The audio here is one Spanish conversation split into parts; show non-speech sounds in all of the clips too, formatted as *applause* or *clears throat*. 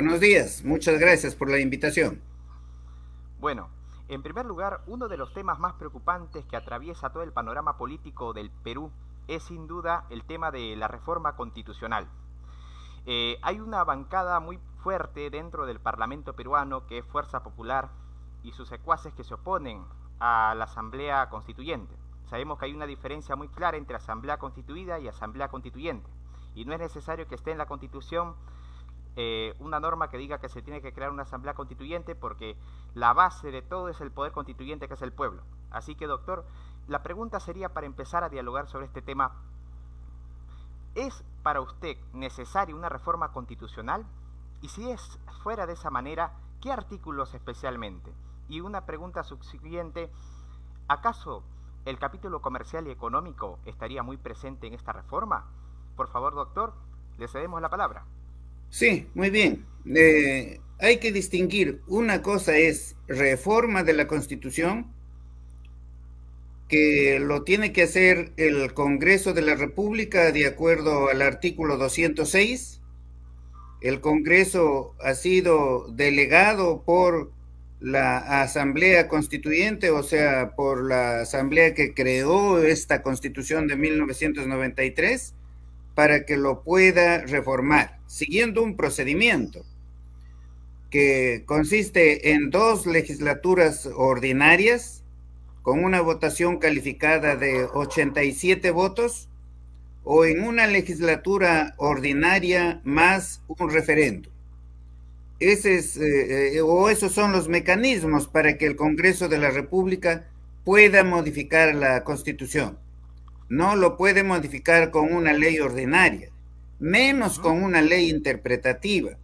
Buenos días, muchas gracias por la invitación. Bueno, en primer lugar, uno de los temas más preocupantes que atraviesa todo el panorama político del Perú es sin duda el tema de la reforma constitucional. Eh, hay una bancada muy fuerte dentro del Parlamento peruano que es Fuerza Popular y sus secuaces que se oponen a la Asamblea Constituyente. Sabemos que hay una diferencia muy clara entre Asamblea Constituida y Asamblea Constituyente y no es necesario que esté en la Constitución eh, una norma que diga que se tiene que crear una asamblea constituyente porque la base de todo es el poder constituyente que es el pueblo. Así que, doctor, la pregunta sería para empezar a dialogar sobre este tema, ¿es para usted necesaria una reforma constitucional? Y si es fuera de esa manera, ¿qué artículos especialmente? Y una pregunta subsiguiente, ¿acaso el capítulo comercial y económico estaría muy presente en esta reforma? Por favor, doctor, le cedemos la palabra. Sí, muy bien. Eh, hay que distinguir, una cosa es reforma de la Constitución, que lo tiene que hacer el Congreso de la República de acuerdo al artículo 206. El Congreso ha sido delegado por la Asamblea Constituyente, o sea, por la Asamblea que creó esta Constitución de 1993 para que lo pueda reformar, siguiendo un procedimiento que consiste en dos legislaturas ordinarias con una votación calificada de 87 votos o en una legislatura ordinaria más un referendo. Ese es, eh, eh, o esos son los mecanismos para que el Congreso de la República pueda modificar la Constitución no lo puede modificar con una ley ordinaria, menos con una ley interpretativa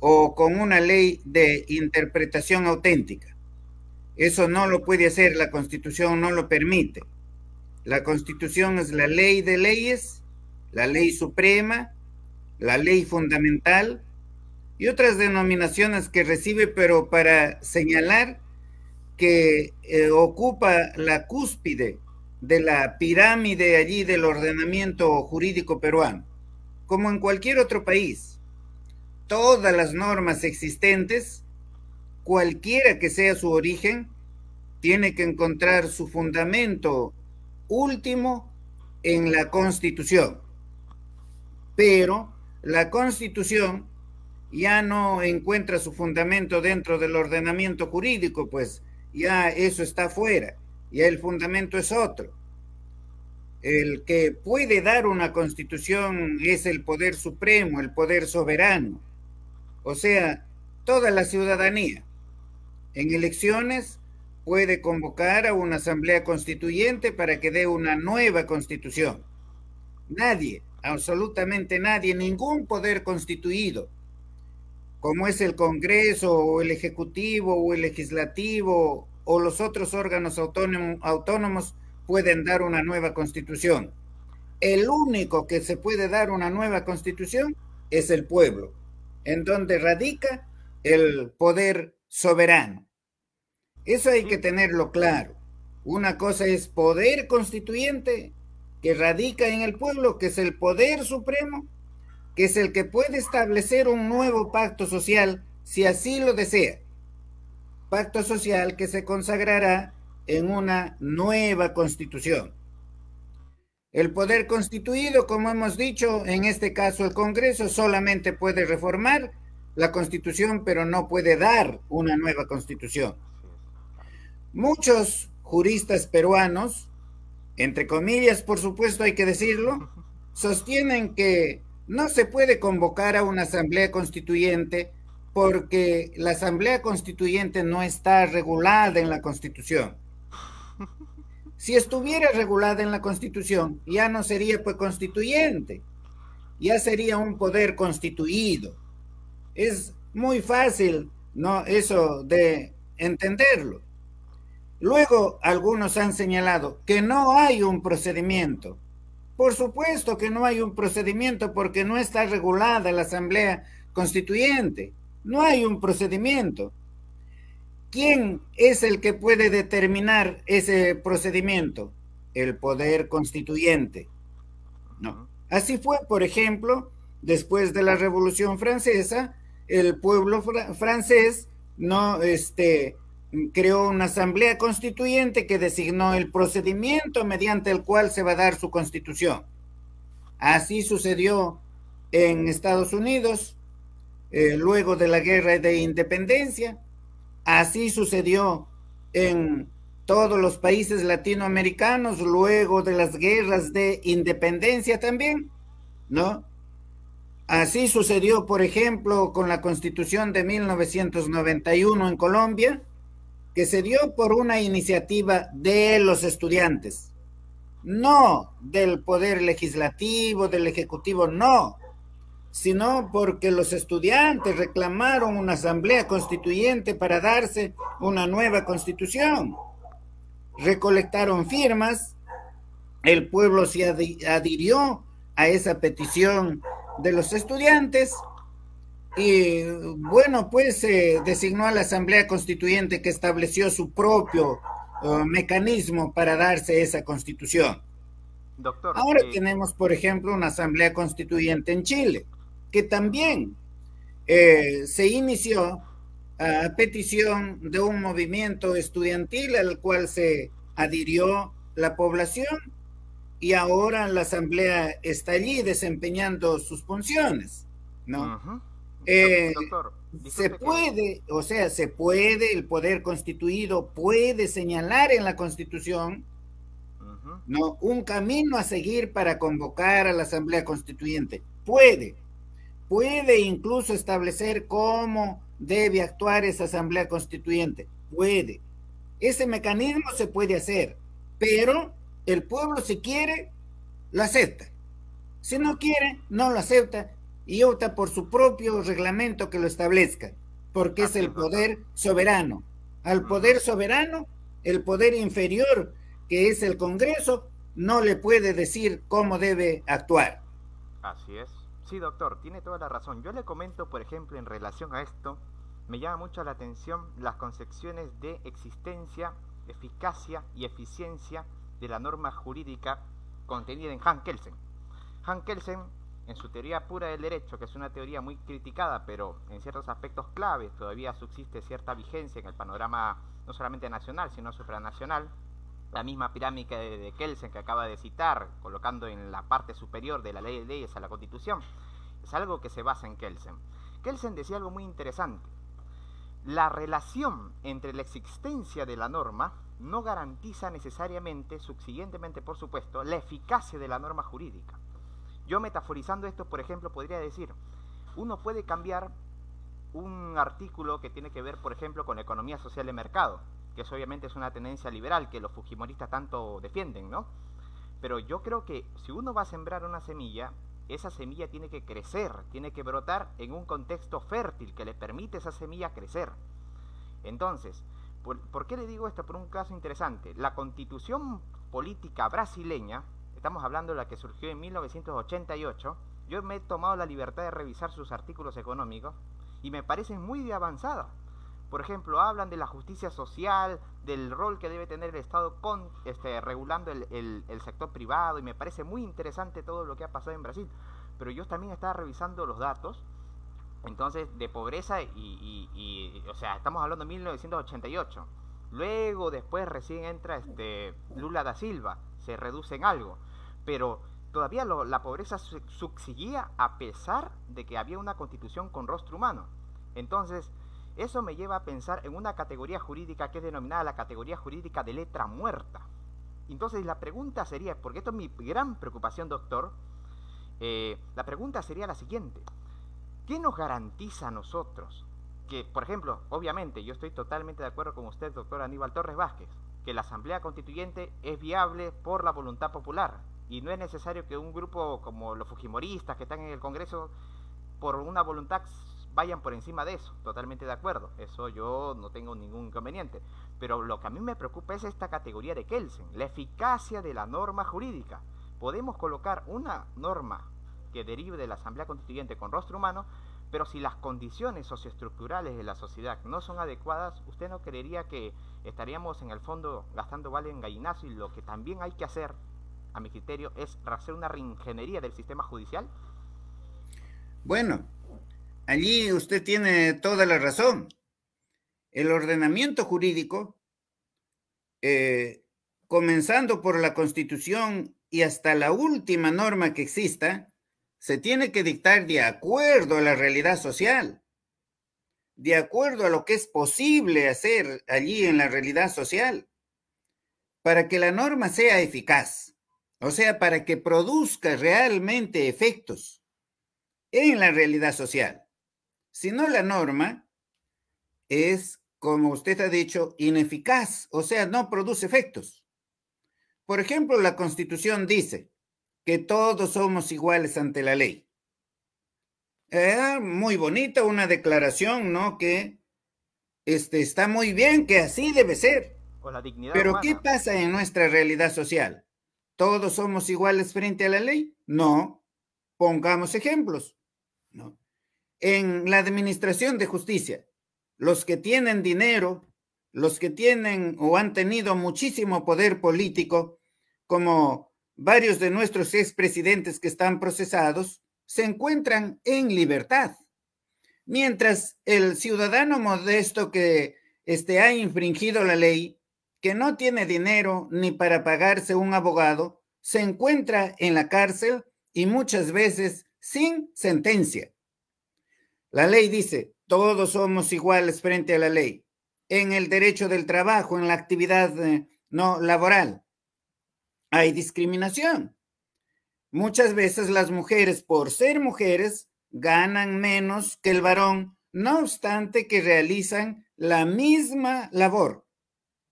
o con una ley de interpretación auténtica. Eso no lo puede hacer, la constitución no lo permite. La constitución es la ley de leyes, la ley suprema, la ley fundamental y otras denominaciones que recibe, pero para señalar que eh, ocupa la cúspide de la pirámide allí del ordenamiento jurídico peruano. Como en cualquier otro país, todas las normas existentes, cualquiera que sea su origen, tiene que encontrar su fundamento último en la Constitución. Pero la Constitución ya no encuentra su fundamento dentro del ordenamiento jurídico, pues ya eso está fuera y el fundamento es otro. El que puede dar una constitución es el poder supremo, el poder soberano, o sea, toda la ciudadanía. En elecciones puede convocar a una asamblea constituyente para que dé una nueva constitución. Nadie, absolutamente nadie, ningún poder constituido, como es el Congreso o el Ejecutivo o el Legislativo o los otros órganos autónomos pueden dar una nueva constitución. El único que se puede dar una nueva constitución es el pueblo, en donde radica el poder soberano. Eso hay que mm. tenerlo claro. Una cosa es poder constituyente que radica en el pueblo, que es el poder supremo, que es el que puede establecer un nuevo pacto social si así lo desea pacto social que se consagrará en una nueva constitución. El poder constituido, como hemos dicho, en este caso el Congreso, solamente puede reformar la constitución, pero no puede dar una nueva constitución. Muchos juristas peruanos, entre comillas, por supuesto hay que decirlo, sostienen que no se puede convocar a una asamblea constituyente porque la Asamblea Constituyente no está regulada en la Constitución. Si estuviera regulada en la Constitución, ya no sería pues constituyente, ya sería un poder constituido. Es muy fácil, ¿no? Eso de entenderlo. Luego, algunos han señalado que no hay un procedimiento. Por supuesto que no hay un procedimiento porque no está regulada la Asamblea Constituyente. No hay un procedimiento. ¿Quién es el que puede determinar ese procedimiento? El poder constituyente. No. Así fue, por ejemplo, después de la Revolución Francesa, el pueblo francés no este, creó una asamblea constituyente que designó el procedimiento mediante el cual se va a dar su constitución. Así sucedió en Estados Unidos eh, luego de la guerra de independencia. Así sucedió en todos los países latinoamericanos luego de las guerras de independencia también, ¿no? Así sucedió, por ejemplo, con la constitución de 1991 en Colombia, que se dio por una iniciativa de los estudiantes, no del poder legislativo, del ejecutivo, no, sino porque los estudiantes reclamaron una asamblea constituyente para darse una nueva constitución. Recolectaron firmas, el pueblo se adhirió a esa petición de los estudiantes y bueno, pues se eh, designó a la asamblea constituyente que estableció su propio eh, mecanismo para darse esa constitución. Ahora eh, tenemos, por ejemplo, una asamblea constituyente en Chile que también eh, se inició a petición de un movimiento estudiantil al cual se adhirió la población y ahora la asamblea está allí desempeñando sus funciones, ¿no? Eh, se puede, o sea, se puede, el poder constituido puede señalar en la constitución ¿no? un camino a seguir para convocar a la asamblea constituyente. Puede, puede incluso establecer cómo debe actuar esa asamblea constituyente. Puede. Ese mecanismo se puede hacer, pero el pueblo si quiere, lo acepta. Si no quiere, no lo acepta y opta por su propio reglamento que lo establezca, porque es el poder soberano. Al poder soberano, el poder inferior, que es el Congreso, no le puede decir cómo debe actuar. Así es. Sí, doctor, tiene toda la razón. Yo le comento, por ejemplo, en relación a esto, me llama mucho la atención las concepciones de existencia, eficacia y eficiencia de la norma jurídica contenida en Hans Kelsen. Hans Kelsen, en su teoría pura del derecho, que es una teoría muy criticada, pero en ciertos aspectos claves todavía subsiste cierta vigencia en el panorama no solamente nacional, sino supranacional, la misma pirámide de Kelsen que acaba de citar, colocando en la parte superior de la ley de leyes a la constitución, es algo que se basa en Kelsen. Kelsen decía algo muy interesante. La relación entre la existencia de la norma no garantiza necesariamente, subsiguientemente por supuesto, la eficacia de la norma jurídica. Yo metaforizando esto, por ejemplo, podría decir, uno puede cambiar un artículo que tiene que ver, por ejemplo, con la economía social de mercado, que obviamente es una tendencia liberal que los fujimoristas tanto defienden, ¿no? Pero yo creo que si uno va a sembrar una semilla, esa semilla tiene que crecer, tiene que brotar en un contexto fértil que le permite esa semilla crecer. Entonces, ¿por, qué le digo esto? Por un caso interesante. La constitución política brasileña, estamos hablando de la que surgió en 1988, yo me he tomado la libertad de revisar sus artículos económicos y me parecen muy de avanzada. Por ejemplo, hablan de la justicia social, del rol que debe tener el Estado con, este, regulando el, sector privado, y me parece muy interesante todo lo que ha pasado en Brasil. Pero yo también estaba revisando los datos entonces, de pobreza y, o sea, estamos hablando de 1988. Luego, después, recién entra este Lula da Silva, se reduce en algo. Pero todavía la pobreza subsiguía a pesar de que había una constitución con rostro humano. Entonces, eso me lleva a pensar en una categoría jurídica que es denominada la categoría jurídica de letra muerta. Entonces la pregunta sería, porque esto es mi gran preocupación, doctor, eh, la pregunta sería la siguiente. ¿Qué nos garantiza a nosotros que, por ejemplo, obviamente yo estoy totalmente de acuerdo con usted, doctor Aníbal Torres Vázquez, que la Asamblea Constituyente es viable por la voluntad popular y no es necesario que un grupo como los Fujimoristas que están en el Congreso, por una voluntad vayan por encima de eso, totalmente de acuerdo, eso yo no tengo ningún inconveniente. Pero lo que a mí me preocupa es esta categoría de Kelsen, la eficacia de la norma jurídica. Podemos colocar una norma que derive de la Asamblea Constituyente con rostro humano, pero si las condiciones socioestructurales de la sociedad no son adecuadas, usted no creería que estaríamos en el fondo gastando vale en gallinazo y lo que también hay que hacer, a mi criterio, es hacer una reingeniería del sistema judicial. Bueno, Allí usted tiene toda la razón. El ordenamiento jurídico, eh, comenzando por la constitución y hasta la última norma que exista, se tiene que dictar de acuerdo a la realidad social, de acuerdo a lo que es posible hacer allí en la realidad social, para que la norma sea eficaz, o sea, para que produzca realmente efectos en la realidad social no la norma es, como usted ha dicho, ineficaz, o sea, no produce efectos. Por ejemplo, la Constitución dice que todos somos iguales ante la ley. Eh, muy bonita una declaración, ¿no? Que este, está muy bien, que así debe ser. Pero ¿qué pasa en nuestra realidad social? ¿Todos somos iguales frente a la ley? No. Pongamos ejemplos. No en la administración de justicia. Los que tienen dinero, los que tienen o han tenido muchísimo poder político, como varios de nuestros expresidentes que están procesados, se encuentran en libertad. Mientras el ciudadano modesto que este, ha infringido la ley, que no tiene dinero ni para pagarse un abogado, se encuentra en la cárcel y muchas veces sin sentencia. La ley dice, todos somos iguales frente a la ley, en el derecho del trabajo, en la actividad eh, no laboral. Hay discriminación. Muchas veces las mujeres, por ser mujeres, ganan menos que el varón, no obstante que realizan la misma labor,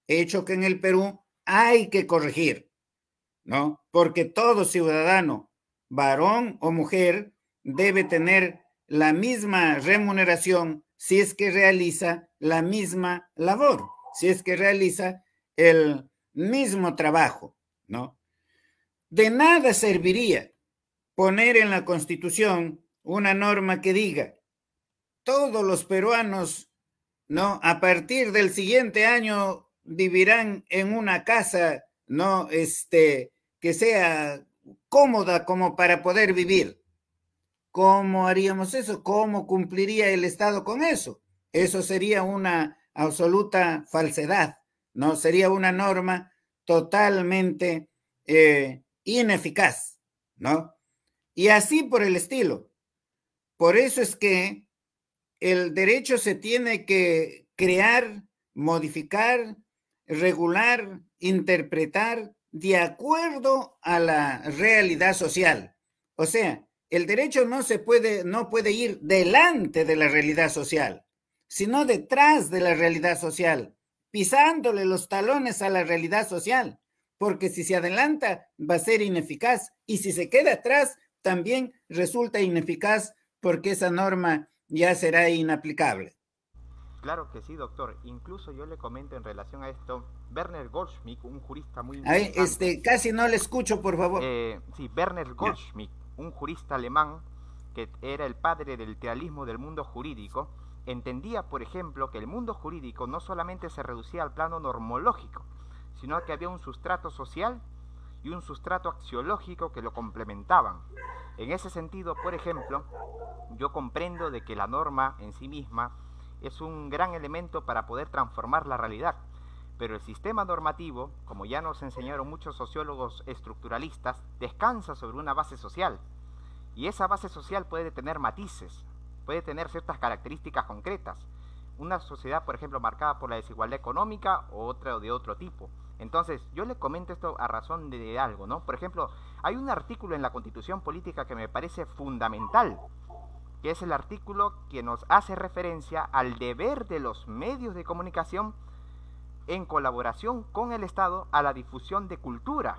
hecho que en el Perú hay que corregir, ¿no? Porque todo ciudadano, varón o mujer, debe tener la misma remuneración si es que realiza la misma labor, si es que realiza el mismo trabajo, ¿no? De nada serviría poner en la Constitución una norma que diga, todos los peruanos, ¿no? A partir del siguiente año vivirán en una casa, ¿no? Este, que sea cómoda como para poder vivir. ¿Cómo haríamos eso? ¿Cómo cumpliría el Estado con eso? Eso sería una absoluta falsedad, ¿no? Sería una norma totalmente eh, ineficaz, ¿no? Y así por el estilo. Por eso es que el derecho se tiene que crear, modificar, regular, interpretar de acuerdo a la realidad social. O sea, el derecho no se puede, no puede ir delante de la realidad social, sino detrás de la realidad social, pisándole los talones a la realidad social, porque si se adelanta va a ser ineficaz y si se queda atrás también resulta ineficaz porque esa norma ya será inaplicable. Claro que sí, doctor. Incluso yo le comento en relación a esto, Werner Goldschmidt, un jurista muy... este, casi no le escucho, por favor. Eh, sí, Werner Goldschmidt, un jurista alemán que era el padre del tealismo del mundo jurídico, entendía, por ejemplo, que el mundo jurídico no solamente se reducía al plano normológico, sino que había un sustrato social y un sustrato axiológico que lo complementaban. En ese sentido, por ejemplo, yo comprendo de que la norma en sí misma es un gran elemento para poder transformar la realidad, pero el sistema normativo, como ya nos enseñaron muchos sociólogos estructuralistas, descansa sobre una base social. Y esa base social puede tener matices, puede tener ciertas características concretas. Una sociedad, por ejemplo, marcada por la desigualdad económica o otra de otro tipo. Entonces, yo le comento esto a razón de algo, ¿no? Por ejemplo, hay un artículo en la Constitución Política que me parece fundamental, que es el artículo que nos hace referencia al deber de los medios de comunicación en colaboración con el Estado a la difusión de cultura.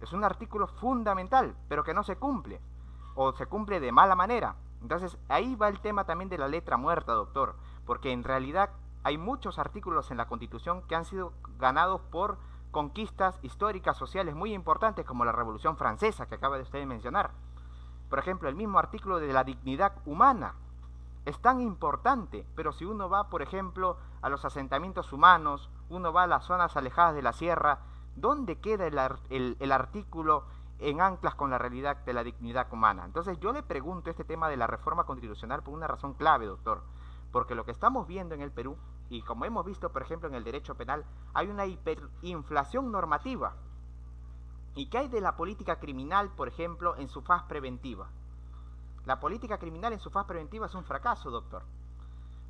Es un artículo fundamental, pero que no se cumple, o se cumple de mala manera. Entonces ahí va el tema también de la letra muerta, doctor, porque en realidad hay muchos artículos en la Constitución que han sido ganados por conquistas históricas, sociales muy importantes, como la Revolución Francesa que acaba de usted mencionar. Por ejemplo, el mismo artículo de la dignidad humana, es tan importante, pero si uno va, por ejemplo, a los asentamientos humanos, uno va a las zonas alejadas de la sierra, ¿dónde queda el, artículo en anclas con la realidad de la dignidad humana? Entonces yo le pregunto este tema de la reforma constitucional por una razón clave, doctor, porque lo que estamos viendo en el Perú, y como hemos visto, por ejemplo, en el derecho penal, hay una hiperinflación normativa. ¿Y qué hay de la política criminal, por ejemplo, en su faz preventiva? La política criminal en su faz preventiva es un fracaso, doctor.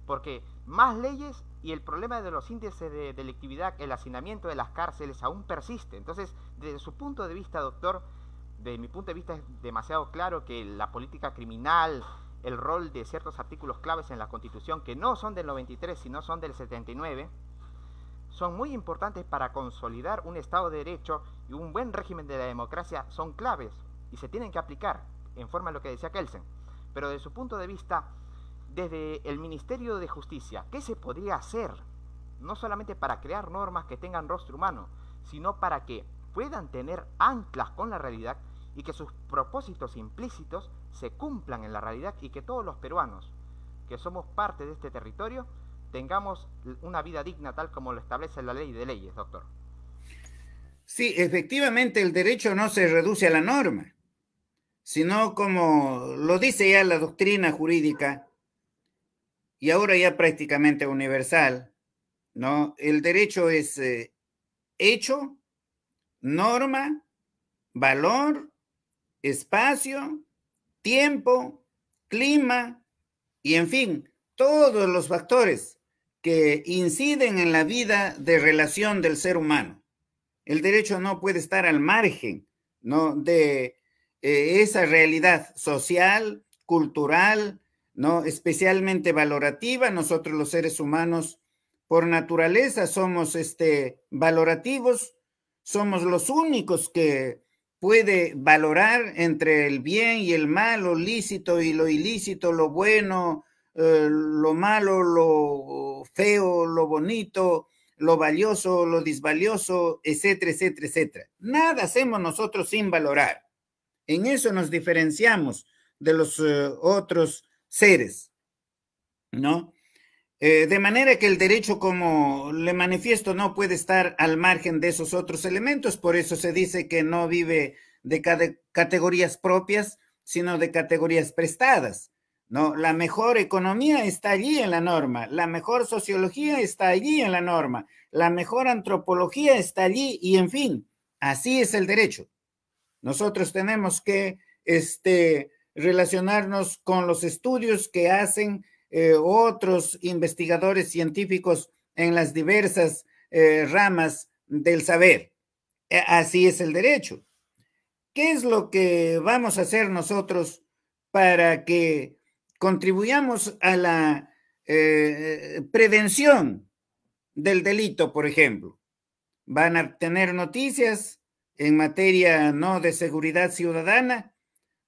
Porque más leyes y el problema de los índices de delictividad, el hacinamiento de las cárceles aún persiste. Entonces, desde su punto de vista, doctor, desde mi punto de vista es demasiado claro que la política criminal, el rol de ciertos artículos claves en la Constitución, que no son del 93, sino son del 79, son muy importantes para consolidar un Estado de Derecho y un buen régimen de la democracia, son claves y se tienen que aplicar en forma de lo que decía Kelsen, pero desde su punto de vista, desde el Ministerio de Justicia, ¿qué se podría hacer? No solamente para crear normas que tengan rostro humano, sino para que puedan tener anclas con la realidad y que sus propósitos implícitos se cumplan en la realidad y que todos los peruanos que somos parte de este territorio tengamos una vida digna tal como lo establece la ley de leyes, doctor. Sí, efectivamente el derecho no se reduce a la norma sino como lo dice ya la doctrina jurídica y ahora ya prácticamente universal, ¿no? El derecho es eh, hecho, norma, valor, espacio, tiempo, clima y en fin, todos los factores que inciden en la vida de relación del ser humano. El derecho no puede estar al margen, ¿no? De eh, esa realidad social, cultural, ¿no? especialmente valorativa. Nosotros los seres humanos por naturaleza somos este, valorativos, somos los únicos que puede valorar entre el bien y el mal, lo lícito y lo ilícito, lo bueno, eh, lo malo, lo feo, lo bonito, lo valioso, lo disvalioso, etcétera, etcétera, etcétera. Nada hacemos nosotros sin valorar. En eso nos diferenciamos de los eh, otros seres, ¿no? Eh, de manera que el derecho, como le manifiesto, no puede estar al margen de esos otros elementos, por eso se dice que no vive de categorías propias, sino de categorías prestadas. ¿no? La mejor economía está allí en la norma, la mejor sociología está allí en la norma, la mejor antropología está allí y en fin, así es el derecho. Nosotros tenemos que este, relacionarnos con los estudios que hacen eh, otros investigadores científicos en las diversas eh, ramas del saber. E, así es el derecho. ¿Qué es lo que vamos a hacer nosotros para que contribuyamos a la eh, prevención del delito, por ejemplo? Van a tener noticias en materia no de seguridad ciudadana.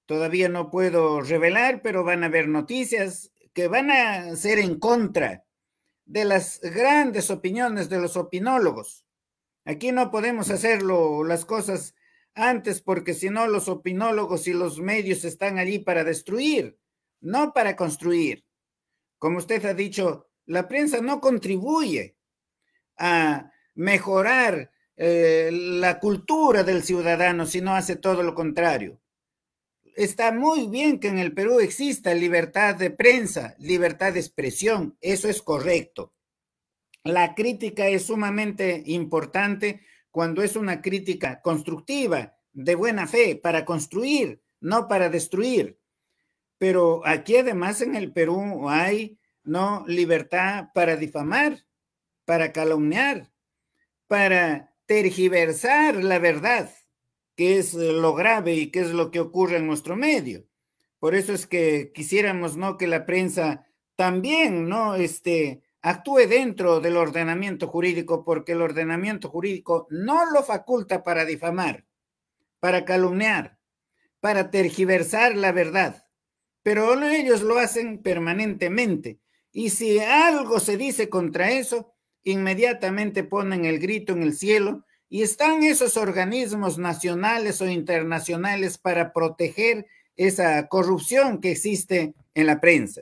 Todavía no puedo revelar, pero van a haber noticias que van a ser en contra de las grandes opiniones de los opinólogos. Aquí no podemos hacerlo las cosas antes porque si no los opinólogos y los medios están allí para destruir, no para construir. Como usted ha dicho, la prensa no contribuye a mejorar eh, la cultura del ciudadano, si no hace todo lo contrario. Está muy bien que en el Perú exista libertad de prensa, libertad de expresión, eso es correcto. La crítica es sumamente importante cuando es una crítica constructiva, de buena fe, para construir, no para destruir. Pero aquí además en el Perú hay no libertad para difamar, para calumniar, para tergiversar la verdad, que es lo grave y que es lo que ocurre en nuestro medio. Por eso es que quisiéramos, ¿no? Que la prensa también, ¿no? Este, actúe dentro del ordenamiento jurídico, porque el ordenamiento jurídico no lo faculta para difamar, para calumniar, para tergiversar la verdad. Pero ellos lo hacen permanentemente. Y si algo se dice contra eso, inmediatamente ponen el grito en el cielo y están esos organismos nacionales o internacionales para proteger esa corrupción que existe en la prensa.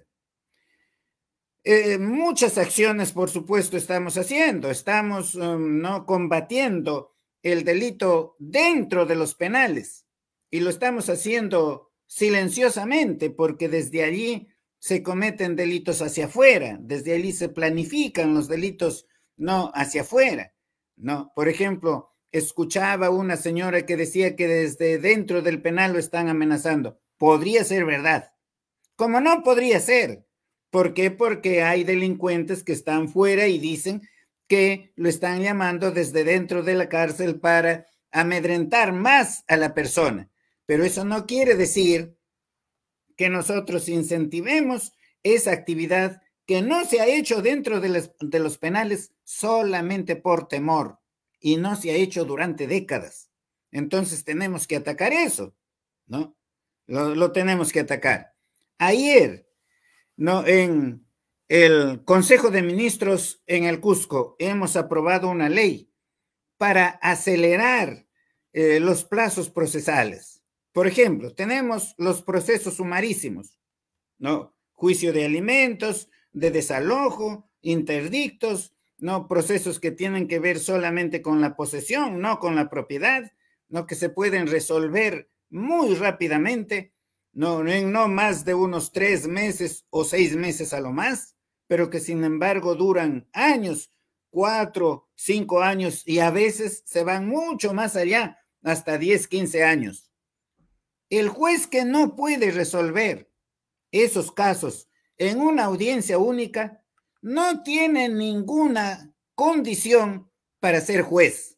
Eh, muchas acciones, por supuesto, estamos haciendo. Estamos um, no combatiendo el delito dentro de los penales y lo estamos haciendo silenciosamente porque desde allí se cometen delitos hacia afuera, desde allí se planifican los delitos no hacia afuera, ¿no? Por ejemplo, escuchaba una señora que decía que desde dentro del penal lo están amenazando. Podría ser verdad. Como no podría ser. ¿Por qué? Porque hay delincuentes que están fuera y dicen que lo están llamando desde dentro de la cárcel para amedrentar más a la persona. Pero eso no quiere decir que nosotros incentivemos esa actividad que no se ha hecho dentro de, de los penales solamente por temor y no se ha hecho durante décadas. Entonces tenemos que atacar eso, ¿no? Lo, tenemos que atacar. Ayer, ¿no? En el Consejo de Ministros en el Cusco hemos aprobado una ley para acelerar eh, los plazos procesales. Por ejemplo, tenemos los procesos sumarísimos, ¿no? Juicio de alimentos, de desalojo, interdictos, no procesos que tienen que ver solamente con la posesión, no con la propiedad, no que se pueden resolver muy rápidamente, no, en no más de unos tres meses o seis meses a lo más, pero que sin embargo duran años, cuatro, cinco años y a veces se van mucho más allá, hasta 10, 15 años. El juez que no puede resolver esos casos en una audiencia única no tiene ninguna condición para ser juez,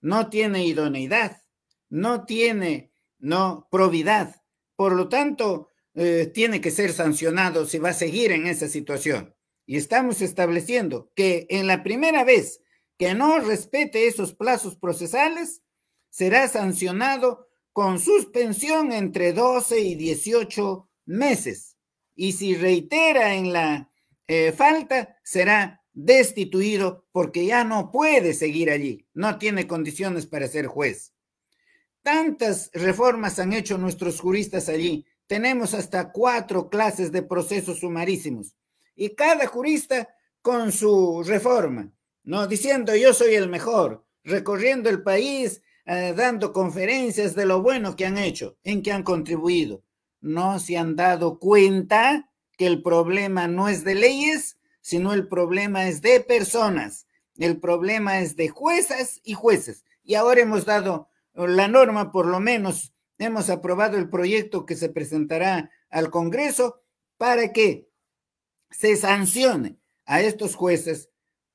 no tiene idoneidad, no tiene no probidad, por lo tanto eh, tiene que ser sancionado si va a seguir en esa situación. Y estamos estableciendo que en la primera vez que no respete esos plazos procesales será sancionado con suspensión entre 12 y 18 meses. Y si reitera en la eh, falta, será destituido porque ya no puede seguir allí, no tiene condiciones para ser juez. Tantas reformas han hecho nuestros juristas allí. Tenemos hasta cuatro clases de procesos sumarísimos y cada jurista con su reforma, ¿no? Diciendo yo soy el mejor, recorriendo el país, eh, dando conferencias de lo bueno que han hecho, en que han contribuido. No se han dado cuenta que el problema no es de leyes, sino el problema es de personas, el problema es de juezas y jueces. Y ahora hemos dado la norma, por lo menos hemos aprobado el proyecto que se presentará al Congreso para que se sancione a estos jueces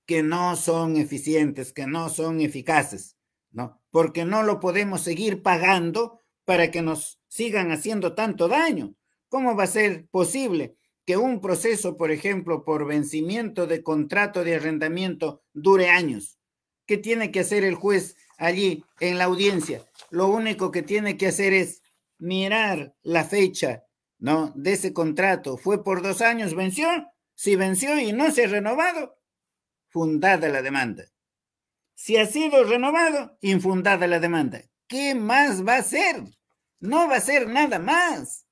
que no son eficientes, que no son eficaces, ¿no? Porque no lo podemos seguir pagando para que nos sigan haciendo tanto daño. ¿Cómo va a ser posible que un proceso, por ejemplo, por vencimiento de contrato de arrendamiento dure años. ¿Qué tiene que hacer el juez allí en la audiencia? Lo único que tiene que hacer es mirar la fecha, ¿no? De ese contrato. ¿Fue por dos años? ¿Venció? Si venció y no se ha renovado, fundada la demanda. Si ha sido renovado, infundada la demanda. ¿Qué más va a ser? No va a ser nada más.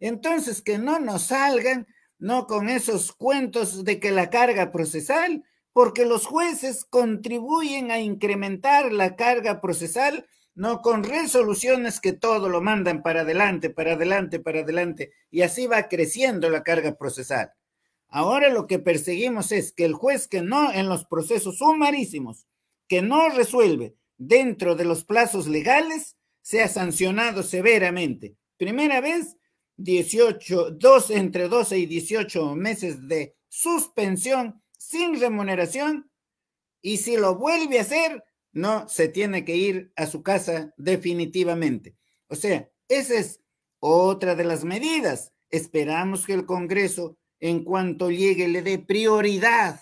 Entonces, que no nos salgan, no con esos cuentos de que la carga procesal, porque los jueces contribuyen a incrementar la carga procesal, no con resoluciones que todo lo mandan para adelante, para adelante, para adelante, y así va creciendo la carga procesal. Ahora lo que perseguimos es que el juez que no en los procesos sumarísimos, que no resuelve dentro de los plazos legales, sea sancionado severamente. Primera vez 18, 2 entre 12 y 18 meses de suspensión sin remuneración y si lo vuelve a hacer, no se tiene que ir a su casa definitivamente. O sea, esa es otra de las medidas. Esperamos que el Congreso, en cuanto llegue, le dé prioridad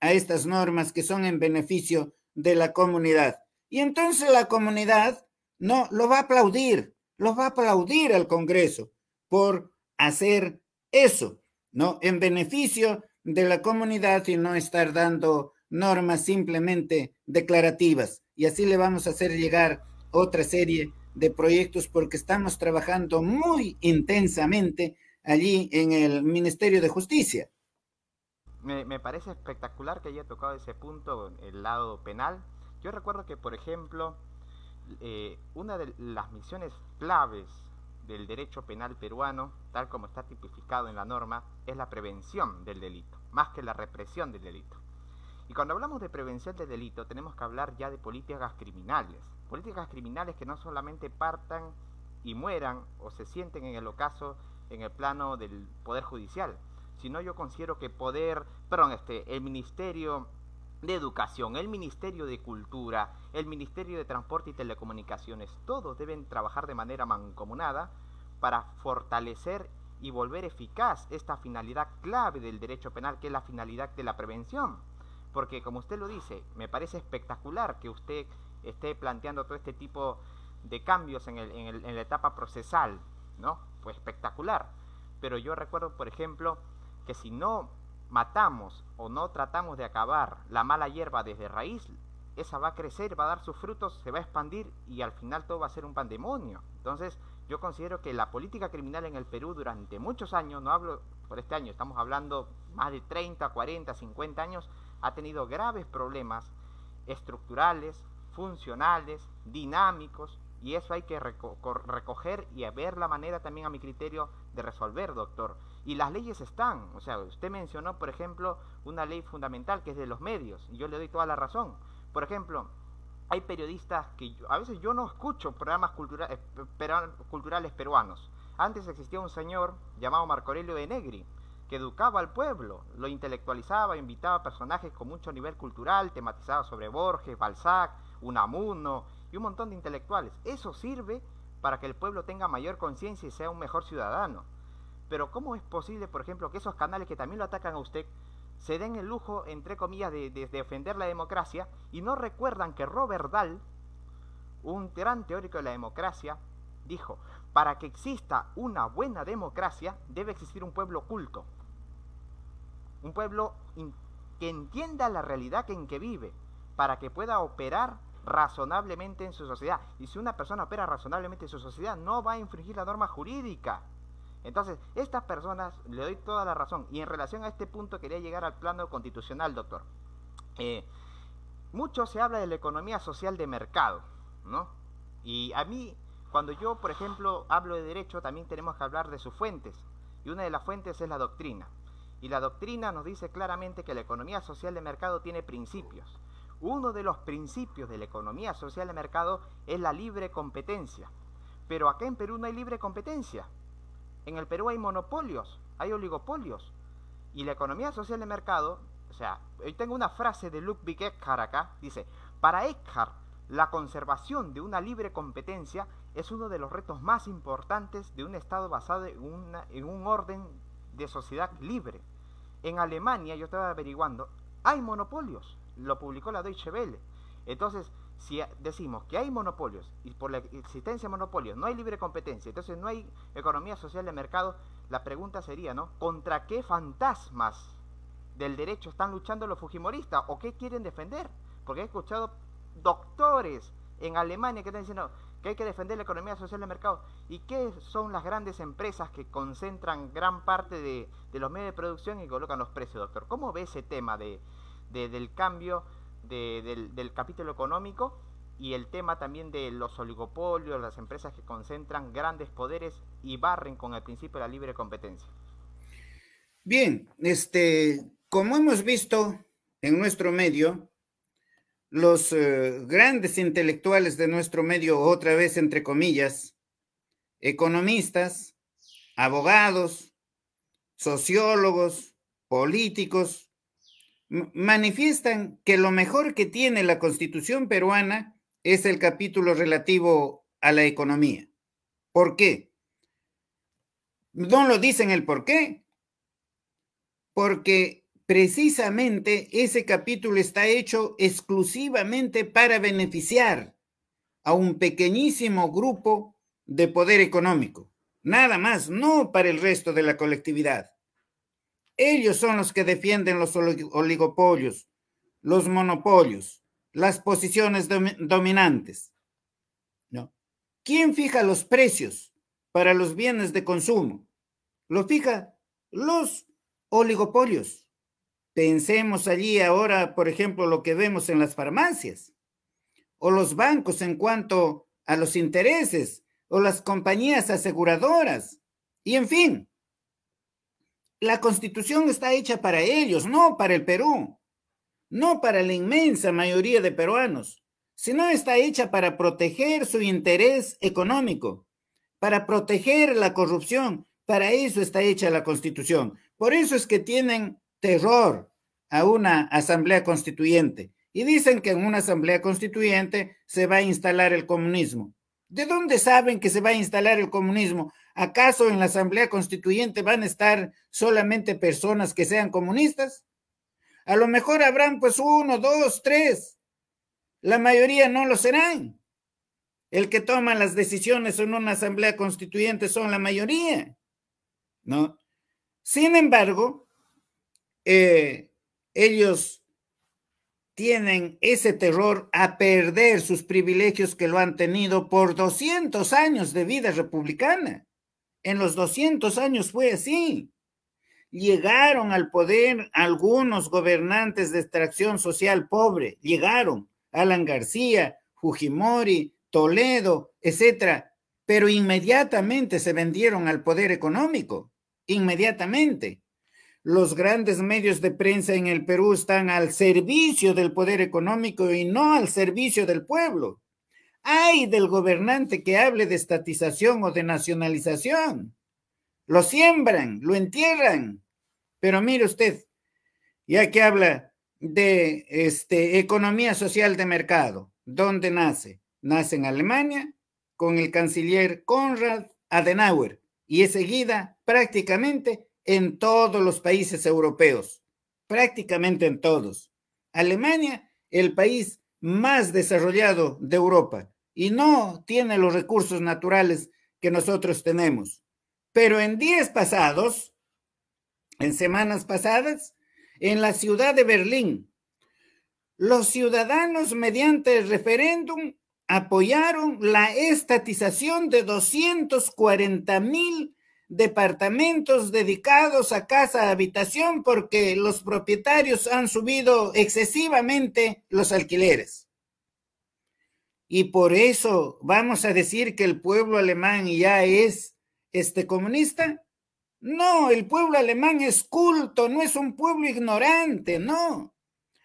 a estas normas que son en beneficio de la comunidad. Y entonces la comunidad no lo va a aplaudir, lo va a aplaudir al Congreso por hacer eso, ¿no? En beneficio de la comunidad y no estar dando normas simplemente declarativas. Y así le vamos a hacer llegar otra serie de proyectos porque estamos trabajando muy intensamente allí en el Ministerio de Justicia. Me, parece espectacular que haya tocado ese punto, el lado penal. Yo recuerdo que, por ejemplo, eh, una de las misiones claves del derecho penal peruano, tal como está tipificado en la norma, es la prevención del delito, más que la represión del delito. Y cuando hablamos de prevención del delito, tenemos que hablar ya de políticas criminales, políticas criminales que no solamente partan y mueran o se sienten en el ocaso en el plano del poder judicial, sino yo considero que poder, perdón, este el ministerio de Educación, el Ministerio de Cultura, el Ministerio de Transporte y Telecomunicaciones, todos deben trabajar de manera mancomunada para fortalecer y volver eficaz esta finalidad clave del derecho penal, que es la finalidad de la prevención. Porque como usted lo dice, me parece espectacular que usted esté planteando todo este tipo de cambios en, la etapa procesal, ¿no? Pues espectacular. Pero yo recuerdo, por ejemplo, que si no matamos o no tratamos de acabar la mala hierba desde raíz, esa va a crecer, va a dar sus frutos, se va a expandir y al final todo va a ser un pandemonio. Entonces, yo considero que la política criminal en el Perú durante muchos años, no hablo por este año, estamos hablando más de 30, 40, 50 años, ha tenido graves problemas estructurales, funcionales, dinámicos, y eso hay que recoger y ver la manera también, a mi criterio, de resolver, doctor. Y las leyes están. O sea, usted mencionó, por ejemplo, una ley fundamental que es de los medios. Y yo le doy toda la razón. Por ejemplo, hay periodistas que a veces yo no escucho programas eh, culturales peruanos. Antes existía un señor llamado Marco Aurelio de negri que educaba al pueblo, lo intelectualizaba, invitaba a personajes con mucho nivel cultural, tematizaba sobre Borges, Balzac, Unamuno y un montón de intelectuales. Eso sirve para que el pueblo tenga mayor conciencia y sea un mejor ciudadano. Pero ¿cómo es posible, por ejemplo, que esos canales que también lo atacan a usted se den el lujo, entre comillas, de, defender la democracia y no recuerdan que Robert Dahl, un gran teórico de la democracia, dijo, para que exista una buena democracia debe existir un pueblo culto, un pueblo que entienda la realidad en que vive, para que pueda operar razonablemente en su sociedad. Y si una persona opera razonablemente en su sociedad, no va a infringir la norma jurídica. Entonces, estas personas le doy toda la razón. Y en relación a este punto quería llegar al plano constitucional, doctor. Eh, mucho se habla de la economía social de mercado, ¿no? Y a mí, cuando yo, por ejemplo, hablo de derecho, también tenemos que hablar de sus fuentes. Y una de las fuentes es la doctrina. Y la doctrina nos dice claramente que la economía social de mercado tiene principios. Uno de los principios de la economía social de mercado es la libre competencia. Pero acá en Perú no hay libre competencia. En el Perú hay monopolios, hay oligopolios. Y la economía social de mercado, o sea, hoy tengo una frase de Ludwig Eckhart acá, dice, para Eckhart, la conservación de una libre competencia es uno de los retos más importantes de un Estado basado en, en un orden de sociedad libre. En Alemania, yo estaba averiguando, hay monopolios lo publicó la Deutsche Welle. Entonces, si decimos que hay monopolios y por la existencia de monopolios no hay libre competencia, entonces no hay economía social de mercado, la pregunta sería, ¿no? ¿Contra qué fantasmas del derecho están luchando los fujimoristas o qué quieren defender? Porque he escuchado doctores en Alemania que están diciendo que hay que defender la economía social de mercado. ¿Y qué son las grandes empresas que concentran gran parte de, de los medios de producción y colocan los precios, doctor? ¿Cómo ve ese tema de, del cambio del, capítulo económico y el tema también de los oligopolios, las empresas que concentran grandes poderes y barren con el principio de la libre competencia. Bien, este, como hemos visto en nuestro medio, los eh, grandes intelectuales de nuestro medio, otra vez entre comillas, economistas, abogados, sociólogos, políticos, manifiestan que lo mejor que tiene la constitución peruana es el capítulo relativo a la economía. ¿Por qué? No lo dicen el por qué, porque precisamente ese capítulo está hecho exclusivamente para beneficiar a un pequeñísimo grupo de poder económico, nada más, no para el resto de la colectividad. Ellos son los que defienden los oligopolios, los monopolios, las posiciones dominantes. ¿No? ¿Quién fija los precios para los bienes de consumo? Lo fija los oligopolios. Pensemos allí ahora, por ejemplo, lo que vemos en las farmacias o los bancos en cuanto a los intereses o las compañías aseguradoras y en fin, la constitución está hecha para ellos, no para el Perú, no para la inmensa mayoría de peruanos, sino está hecha para proteger su interés económico, para proteger la corrupción. Para eso está hecha la constitución. Por eso es que tienen terror a una asamblea constituyente y dicen que en una asamblea constituyente se va a instalar el comunismo. ¿De dónde saben que se va a instalar el comunismo? ¿Acaso en la Asamblea Constituyente van a estar solamente personas que sean comunistas? A lo mejor habrán pues uno, dos, tres. La mayoría no lo serán. El que toma las decisiones en una asamblea constituyente son la mayoría, ¿no? Sin embargo, eh, ellos tienen ese terror a perder sus privilegios que lo han tenido por 200 años de vida republicana. En los 200 años fue así. Llegaron al poder algunos gobernantes de extracción social pobre, llegaron Alan García, Fujimori, Toledo, etcétera, pero inmediatamente se vendieron al poder económico, inmediatamente. Los grandes medios de prensa en el Perú están al servicio del poder económico y no al servicio del pueblo. Ay del gobernante que hable de estatización o de nacionalización. Lo siembran, lo entierran. Pero mire usted, ya que habla de este, economía social de mercado, ¿dónde nace? Nace en Alemania con el canciller Konrad Adenauer y es seguida prácticamente en todos los países europeos, prácticamente en todos. Alemania, el país más desarrollado de Europa, y no tiene los recursos naturales que nosotros tenemos. Pero en días pasados, en semanas pasadas, en la ciudad de Berlín, los ciudadanos mediante el referéndum apoyaron la estatización de 240 mil departamentos dedicados a casa habitación porque los propietarios han subido excesivamente los alquileres. Y por eso vamos a decir que el pueblo alemán ya es este comunista. No, el pueblo alemán es culto, no es un pueblo ignorante, no.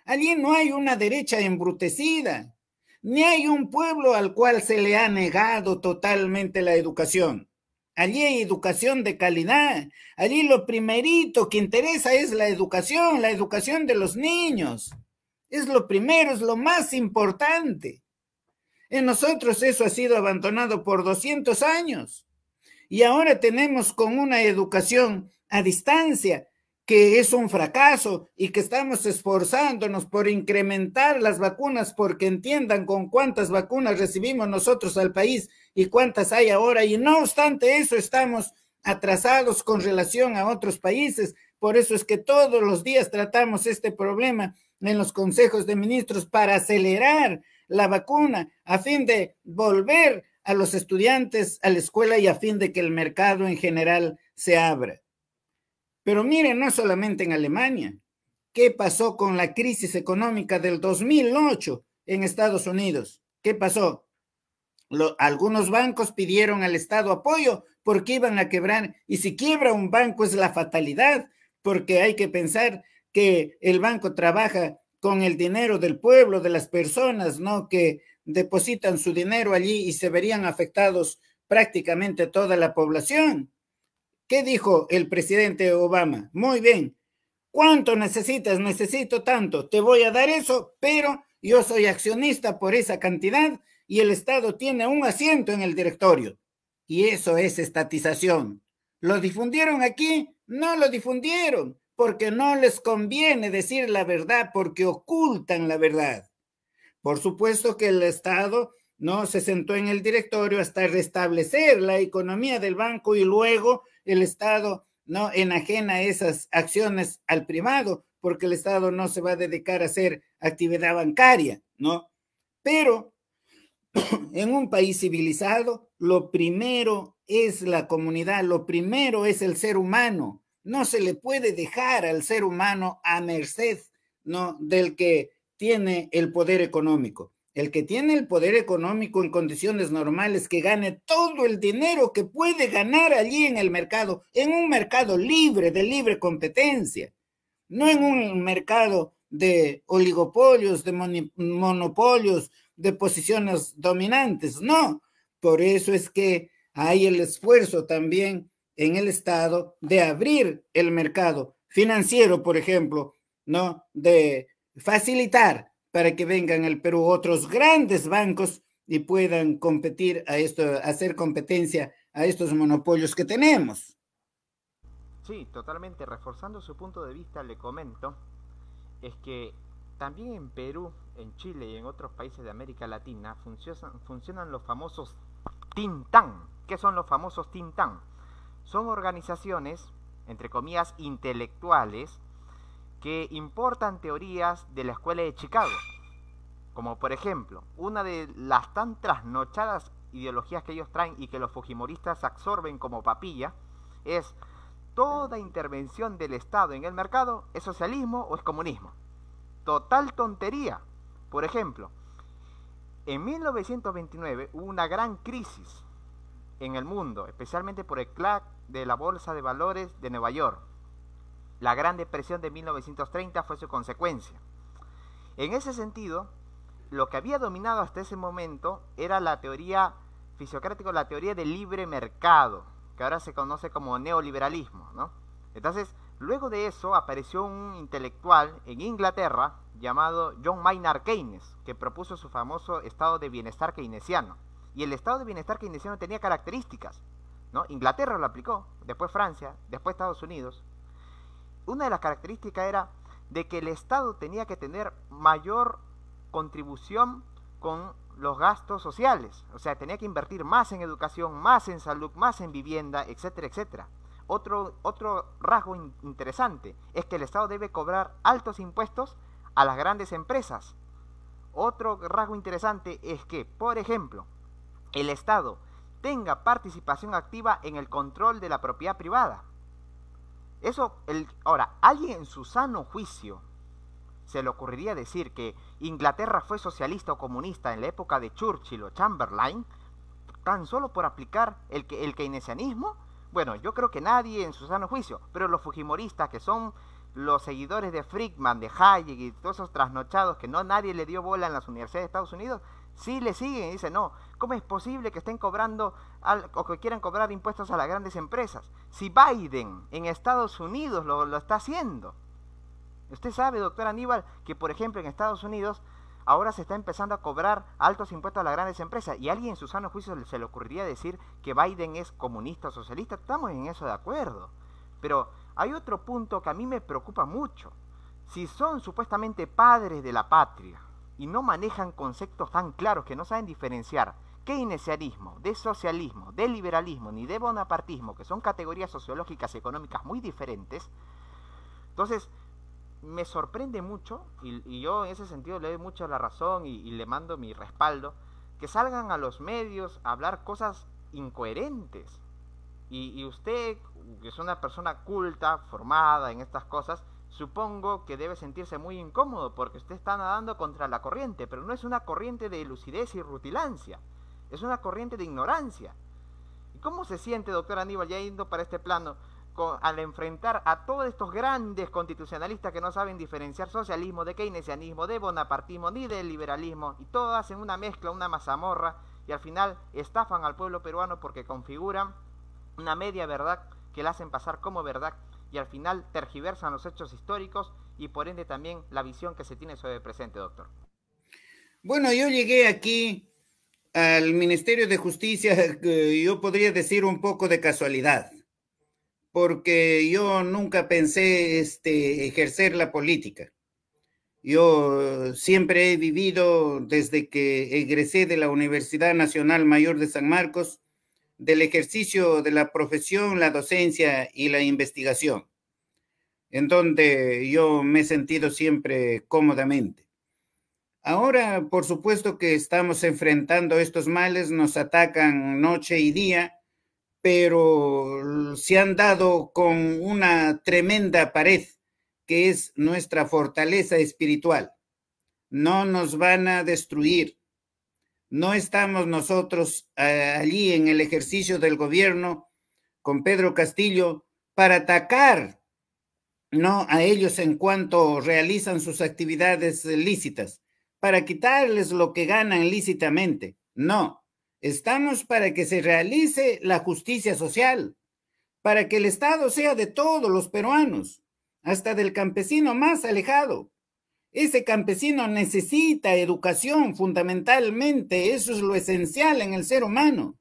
Allí no hay una derecha embrutecida, ni hay un pueblo al cual se le ha negado totalmente la educación. Allí hay educación de calidad. Allí lo primerito que interesa es la educación, la educación de los niños. Es lo primero, es lo más importante. En nosotros eso ha sido abandonado por 200 años. Y ahora tenemos con una educación a distancia que es un fracaso y que estamos esforzándonos por incrementar las vacunas porque entiendan con cuántas vacunas recibimos nosotros al país y cuántas hay ahora. Y no obstante eso, estamos atrasados con relación a otros países. Por eso es que todos los días tratamos este problema en los consejos de ministros para acelerar la vacuna a fin de volver a los estudiantes a la escuela y a fin de que el mercado en general se abra. Pero miren, no solamente en Alemania. ¿Qué pasó con la crisis económica del 2008 en Estados Unidos? ¿Qué pasó? algunos bancos pidieron al Estado apoyo porque iban a quebrar. Y si quiebra un banco es la fatalidad, porque hay que pensar que el banco trabaja con el dinero del pueblo, de las personas, ¿no? Que depositan su dinero allí y se verían afectados prácticamente toda la población. ¿Qué dijo el presidente Obama? Muy bien. ¿Cuánto necesitas? Necesito tanto. Te voy a dar eso, pero yo soy accionista por esa cantidad y el Estado tiene un asiento en el directorio. Y eso es estatización. ¿Lo difundieron aquí? No lo difundieron porque no les conviene decir la verdad, porque ocultan la verdad. Por supuesto que el Estado no se sentó en el directorio hasta restablecer la economía del banco y luego el Estado no enajena esas acciones al privado, porque el Estado no se va a dedicar a hacer actividad bancaria, ¿no? Pero *clears throat* en un país civilizado, lo primero es la comunidad, lo primero es el ser humano, no se le puede dejar al ser humano a merced ¿no? del que tiene el poder económico. El que tiene el poder económico en condiciones normales, que gane todo el dinero que puede ganar allí en el mercado, en un mercado libre, de libre competencia, no en un mercado de oligopolios, de monopolios, de posiciones dominantes, no. Por eso es que hay el esfuerzo también en el Estado de abrir el mercado financiero, por ejemplo, ¿no? De facilitar para que vengan al Perú otros grandes bancos y puedan competir a esto, hacer competencia a estos monopolios que tenemos. Sí, totalmente. Reforzando su punto de vista, le comento, es que también en Perú, en Chile y en otros países de América Latina funcionan, funcionan los famosos tintán. ¿Qué son los famosos tintán? son organizaciones, entre comillas, intelectuales, que importan teorías de la escuela de Chicago. Como por ejemplo, una de las tan trasnochadas ideologías que ellos traen y que los fujimoristas absorben como papilla es toda intervención del Estado en el mercado es socialismo o es comunismo. Total tontería. Por ejemplo, en 1929 hubo una gran crisis en el mundo, especialmente por el clac de la Bolsa de Valores de Nueva York. La Gran Depresión de 1930 fue su consecuencia. En ese sentido, lo que había dominado hasta ese momento era la teoría fisiocrática, la teoría del libre mercado, que ahora se conoce como neoliberalismo. Entonces, luego de eso apareció un intelectual en Inglaterra llamado John Maynard Keynes, que propuso su famoso estado de bienestar keynesiano y el estado de bienestar que keynesiano tenía características. ¿no? Inglaterra lo aplicó, después Francia, después Estados Unidos. Una de las características era de que el Estado tenía que tener mayor contribución con los gastos sociales, o sea, tenía que invertir más en educación, más en salud, más en vivienda, etcétera, etcétera. Otro, otro rasgo interesante es que el Estado debe cobrar altos impuestos a las grandes empresas. Otro rasgo interesante es que, por ejemplo, el Estado tenga participación activa en el control de la propiedad privada. Eso, el, ahora, alguien en su sano juicio se le ocurriría decir que Inglaterra fue socialista o comunista en la época de Churchill o Chamberlain tan solo por aplicar el, keynesianismo. Bueno, yo creo que nadie en su sano juicio, pero los fujimoristas que son los seguidores de Friedman, de Hayek y todos esos trasnochados que no nadie le dio bola en las universidades de Estados Unidos, sí le siguen y dicen, no, ¿Cómo es posible que estén cobrando o que quieran cobrar impuestos a las grandes empresas? Si Biden en Estados Unidos lo, está haciendo. Usted sabe, doctor Aníbal, que por ejemplo en Estados Unidos ahora se está empezando a cobrar altos impuestos a las grandes empresas. Y a alguien en sus sano juicio se le ocurriría decir que Biden es comunista o socialista. Estamos en eso de acuerdo. Pero hay otro punto que a mí me preocupa mucho. Si son supuestamente padres de la patria y no manejan conceptos tan claros que no saben diferenciar keynesianismo, de socialismo, de liberalismo, ni de bonapartismo, que son categorías sociológicas y económicas muy diferentes. Entonces, me sorprende mucho, y, yo en ese sentido le doy mucho la razón y, le mando mi respaldo, que salgan a los medios a hablar cosas incoherentes. Y, y, usted, que es una persona culta, formada en estas cosas, supongo que debe sentirse muy incómodo porque usted está nadando contra la corriente, pero no es una corriente de lucidez y rutilancia, es una corriente de ignorancia. ¿Y cómo se siente, doctor Aníbal, ya yendo para este plano, al enfrentar a todos estos grandes constitucionalistas que no saben diferenciar socialismo de keynesianismo, de bonapartismo, ni de liberalismo, y todos hacen una mezcla, una mazamorra, y al final estafan al pueblo peruano porque configuran una media verdad que la hacen pasar como verdad y al final tergiversan los hechos históricos y por ende también la visión que se tiene sobre el presente, doctor. Bueno, yo llegué aquí al Ministerio de Justicia, yo podría decir un poco de casualidad, porque yo nunca pensé este, ejercer la política. Yo siempre he vivido desde que egresé de la Universidad Nacional Mayor de San Marcos del ejercicio de la profesión, la docencia y la investigación, en donde yo me he sentido siempre cómodamente. Ahora, por supuesto que estamos enfrentando estos males, nos atacan noche y día, pero se han dado con una tremenda pared que es nuestra fortaleza espiritual. No nos van a destruir. No estamos nosotros eh, allí en el ejercicio del gobierno con Pedro Castillo para atacar no a ellos en cuanto realizan sus actividades eh, lícitas para quitarles lo que ganan lícitamente. No, estamos para que se realice la justicia social, para que el Estado sea de todos los peruanos, hasta del campesino más alejado. Ese campesino necesita educación fundamentalmente, eso es lo esencial en el ser humano.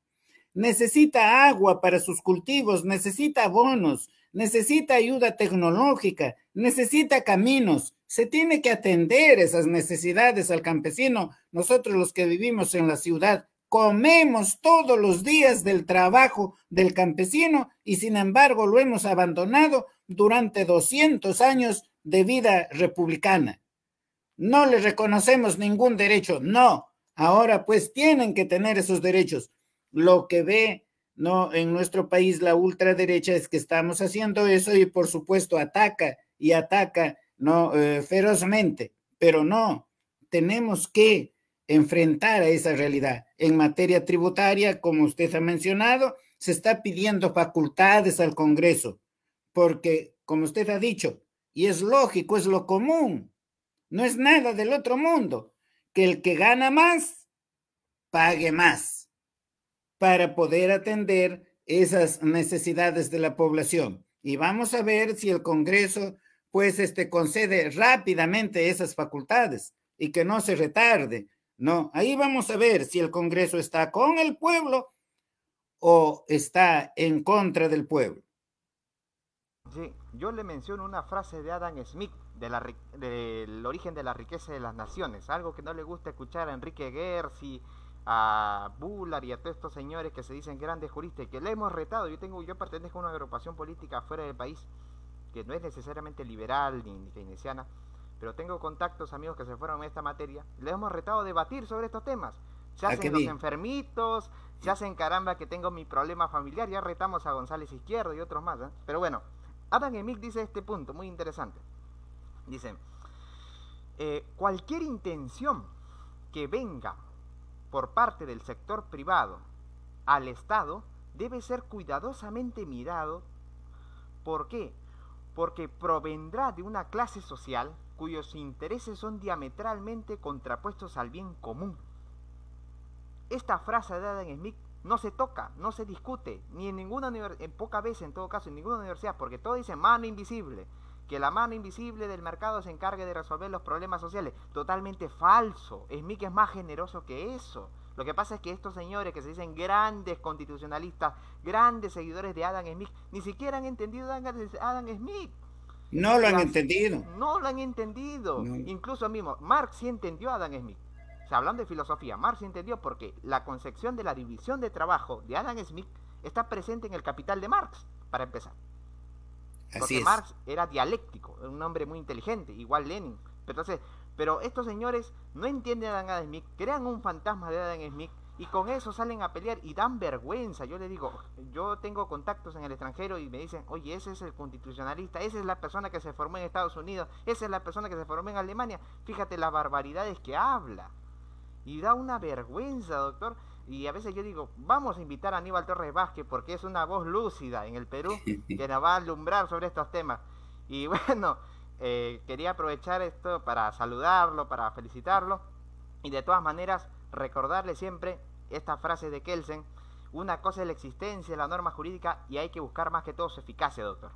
Necesita agua para sus cultivos, necesita bonos, necesita ayuda tecnológica, necesita caminos, se tiene que atender esas necesidades al campesino. Nosotros los que vivimos en la ciudad comemos todos los días del trabajo del campesino y sin embargo lo hemos abandonado durante 200 años de vida republicana. No le reconocemos ningún derecho, no. Ahora pues tienen que tener esos derechos. Lo que ve no en nuestro país la ultraderecha es que estamos haciendo eso y por supuesto ataca y ataca no eh, ferozmente, pero no, tenemos que enfrentar a esa realidad. En materia tributaria, como usted ha mencionado, se está pidiendo facultades al Congreso, porque, como usted ha dicho, y es lógico, es lo común, no es nada del otro mundo, que el que gana más, pague más, para poder atender esas necesidades de la población. Y vamos a ver si el Congreso pues este, concede rápidamente esas facultades y que no se retarde. No, ahí vamos a ver si el Congreso está con el pueblo o está en contra del pueblo. Sí, yo le menciono una frase de Adam Smith del origen de la riqueza de las naciones, algo que no le gusta escuchar a Enrique guerci a Bular y a todos estos señores que se dicen grandes juristas, que le hemos retado. Yo tengo, yo pertenezco a una agrupación política fuera del país que no es necesariamente liberal ni keynesiana, pero tengo contactos, amigos, que se fueron en esta materia, les hemos retado a debatir sobre estos temas. Se ah, hacen los enfermitos, se hacen caramba que tengo mi problema familiar, ya retamos a González Izquierdo y otros más. ¿eh? Pero bueno, Adam Emick dice este punto, muy interesante. Dice, eh, cualquier intención que venga por parte del sector privado al Estado debe ser cuidadosamente mirado. ¿Por qué? porque provendrá de una clase social cuyos intereses son diametralmente contrapuestos al bien común. Esta frase de Adam Smith no se toca, no se discute, ni en ninguna universidad, en poca vez en todo caso, en ninguna universidad, porque todo dice mano invisible, que la mano invisible del mercado se encargue de resolver los problemas sociales. Totalmente falso. Smith es más generoso que eso. Lo que pasa es que estos señores que se dicen grandes constitucionalistas, grandes seguidores de Adam Smith, ni siquiera han entendido a Adam Smith. No lo han entendido. No lo han entendido. Incluso mismo, Marx sí entendió a Adam Smith. O sea, hablando de filosofía, Marx sí entendió porque la concepción de la división de trabajo de Adam Smith está presente en el capital de Marx, para empezar porque Marx era dialéctico, un hombre muy inteligente, igual Lenin. Pero entonces, pero estos señores no entienden a Adam Smith, crean un fantasma de Adam Smith y con eso salen a pelear y dan vergüenza. Yo le digo, yo tengo contactos en el extranjero y me dicen, oye, ese es el constitucionalista, esa es la persona que se formó en Estados Unidos, esa es la persona que se formó en Alemania. Fíjate las barbaridades que habla. Y da una vergüenza, doctor. Y a veces yo digo, vamos a invitar a Aníbal Torres Vázquez porque es una voz lúcida en el Perú *laughs* que nos va a alumbrar sobre estos temas. Y *laughs* bueno, eh, quería aprovechar esto para saludarlo, para felicitarlo y de todas maneras recordarle siempre esta frase de Kelsen, una cosa es la existencia de la norma jurídica y hay que buscar más que todo su eficacia, doctor.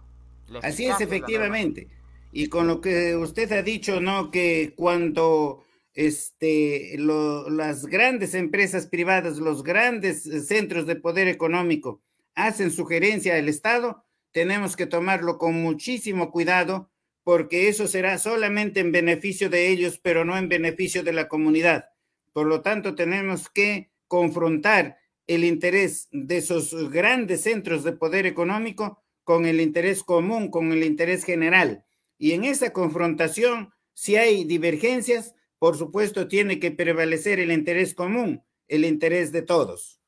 Así es, efectivamente. Y con lo que usted ha dicho, ¿no? Que cuando este, las grandes empresas privadas, los grandes eh, centros de poder económico hacen sugerencia al Estado, tenemos que tomarlo con muchísimo cuidado porque eso será solamente en beneficio de ellos, pero no en beneficio de la comunidad. Por lo tanto, tenemos que confrontar el interés de esos grandes centros de poder económico con el interés común, con el interés general. Y en esa confrontación, si hay divergencias, por supuesto, tiene que prevalecer el interés común, el interés de todos.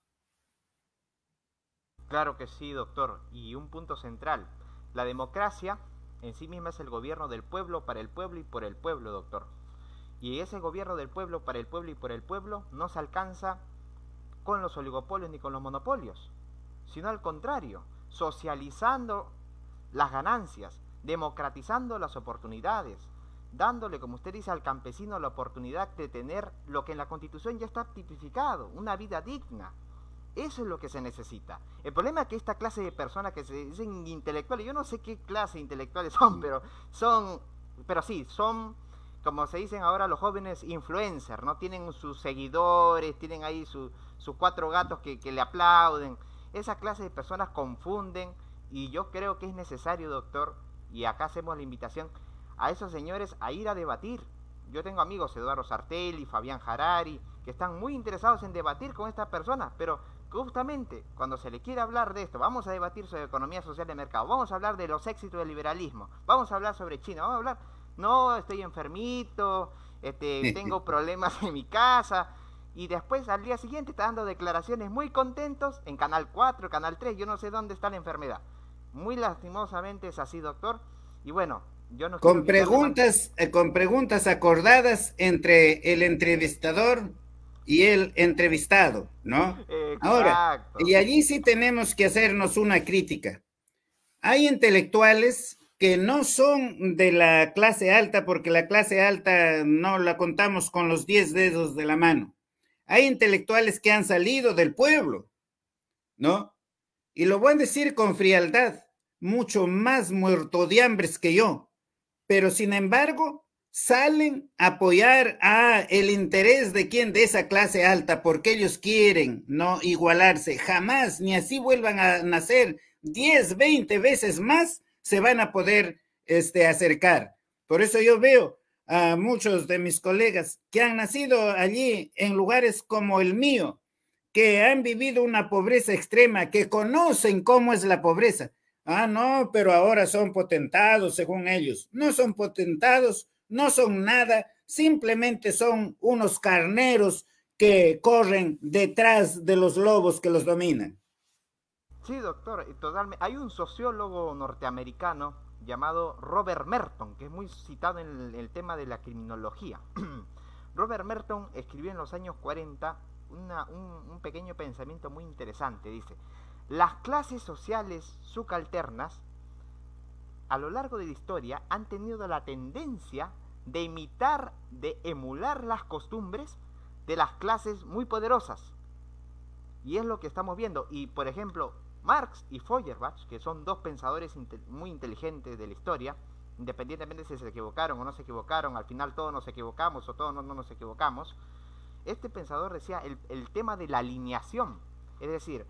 Claro que sí, doctor. Y un punto central. La democracia en sí misma es el gobierno del pueblo para el pueblo y por el pueblo, doctor. Y ese gobierno del pueblo para el pueblo y por el pueblo no se alcanza con los oligopolios ni con los monopolios, sino al contrario, socializando las ganancias, democratizando las oportunidades, dándole, como usted dice, al campesino la oportunidad de tener lo que en la constitución ya está tipificado, una vida digna. Eso es lo que se necesita. El problema es que esta clase de personas que se dicen intelectuales, yo no sé qué clase de intelectuales son, pero son, pero sí, son, como se dicen ahora los jóvenes, influencers, ¿no? Tienen sus seguidores, tienen ahí sus cuatro gatos que, que le aplauden. Esa clase de personas confunden y yo creo que es necesario, doctor, y acá hacemos la invitación, a esos señores a ir a debatir. Yo tengo amigos, Eduardo Sartelli, Fabián Harari, que están muy interesados en debatir con estas personas, pero justamente cuando se le quiere hablar de esto, vamos a debatir sobre economía social de mercado, vamos a hablar de los éxitos del liberalismo, vamos a hablar sobre China, vamos a hablar, no, estoy enfermito, este, *laughs* tengo problemas en mi casa, y después al día siguiente está dando declaraciones muy contentos en Canal 4, Canal 3, yo no sé dónde está la enfermedad. Muy lastimosamente es así, doctor. Y bueno, con preguntas, eh, con preguntas acordadas entre el entrevistador y el entrevistado, ¿no? Ahora, y allí sí tenemos que hacernos una crítica. Hay intelectuales que no son de la clase alta, porque la clase alta no la contamos con los diez dedos de la mano. Hay intelectuales que han salido del pueblo, ¿no? Y lo voy a decir con frialdad, mucho más muerto de hambre que yo, pero sin embargo salen a apoyar a el interés de quien de esa clase alta porque ellos quieren no igualarse jamás ni así vuelvan a nacer 10 20 veces más se van a poder este acercar por eso yo veo a muchos de mis colegas que han nacido allí en lugares como el mío que han vivido una pobreza extrema que conocen cómo es la pobreza Ah, no, pero ahora son potentados, según ellos. No son potentados, no son nada, simplemente son unos carneros que corren detrás de los lobos que los dominan. Sí, doctor, totalmente. Hay un sociólogo norteamericano llamado Robert Merton, que es muy citado en el tema de la criminología. *clears throat* Robert Merton escribió en los años 40 un pequeño pensamiento muy interesante. Dice, las clases sociales subalternas a lo largo de la historia han tenido la tendencia de imitar, de emular las costumbres de las clases muy poderosas. Y es lo que estamos viendo. Y por ejemplo, Marx y Feuerbach, que son dos pensadores muy inteligentes de la historia, independientemente si se equivocaron o no se equivocaron, al final todos nos equivocamos o todos no, nos equivocamos, este pensador decía el tema de la alineación. Es decir,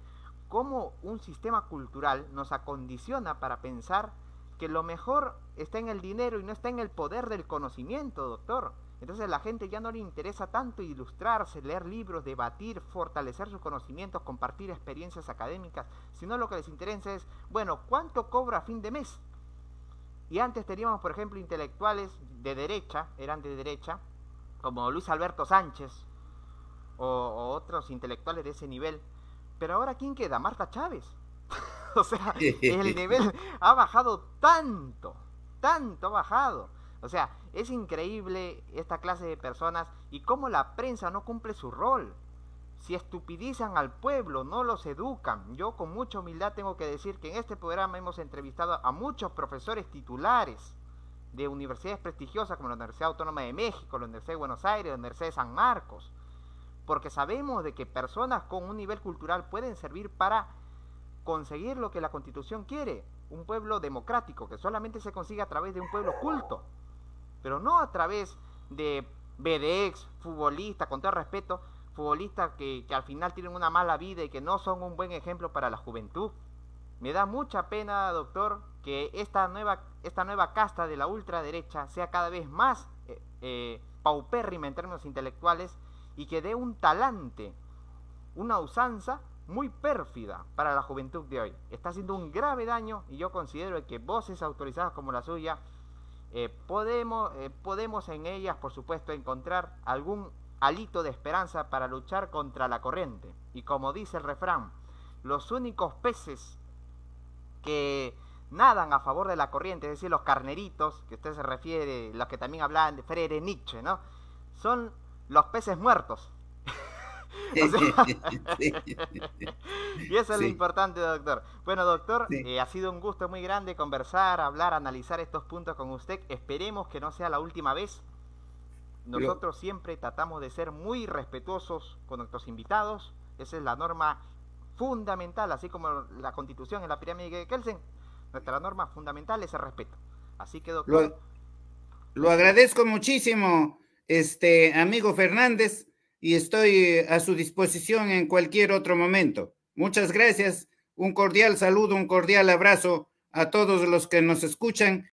cómo un sistema cultural nos acondiciona para pensar que lo mejor está en el dinero y no está en el poder del conocimiento, doctor. Entonces la gente ya no le interesa tanto ilustrarse, leer libros, debatir, fortalecer sus conocimientos, compartir experiencias académicas, sino lo que les interesa es, bueno, ¿cuánto cobra a fin de mes? Y antes teníamos, por ejemplo, intelectuales de derecha, eran de derecha, como Luis Alberto Sánchez o otros intelectuales de ese nivel, pero ahora, ¿quién queda? Marta Chávez. *laughs* o sea, el nivel ha bajado tanto, tanto ha bajado. O sea, es increíble esta clase de personas y cómo la prensa no cumple su rol. Si estupidizan al pueblo, no los educan. Yo con mucha humildad tengo que decir que en este programa hemos entrevistado a muchos profesores titulares de universidades prestigiosas como la Universidad Autónoma de México, la Universidad de Buenos Aires, la Universidad de San Marcos porque sabemos de que personas con un nivel cultural pueden servir para conseguir lo que la constitución quiere, un pueblo democrático, que solamente se consigue a través de un pueblo culto, pero no a través de BDX, futbolistas, con todo respeto, futbolistas que, que al final tienen una mala vida y que no son un buen ejemplo para la juventud. Me da mucha pena, doctor, que esta nueva, esta nueva casta de la ultraderecha sea cada vez más eh, eh paupérrima en términos intelectuales y que dé un talante, una usanza muy pérfida para la juventud de hoy. Está haciendo un grave daño y yo considero que voces autorizadas como la suya eh, podemos, eh, podemos en ellas, por supuesto, encontrar algún alito de esperanza para luchar contra la corriente. Y como dice el refrán, los únicos peces que nadan a favor de la corriente, es decir, los carneritos, que usted se refiere, los que también hablaban de Frere Nietzsche, ¿no? Son los peces muertos. *laughs* *laughs* y eso es lo importante, doctor. Bueno, doctor, eh, ha sido un gusto muy grande conversar, hablar, analizar estos puntos con usted. Esperemos que no sea la última vez. Nosotros siempre tratamos de ser muy respetuosos con nuestros invitados. Esa es la norma fundamental, así como la constitución en la pirámide de Kelsen. Nuestra norma fundamental es el respeto. Así que, doctor. lo agradezco muchísimo este amigo Fernández, y estoy eh, a su disposición en cualquier otro momento. Muchas gracias, un cordial saludo, un cordial abrazo a todos los que nos escuchan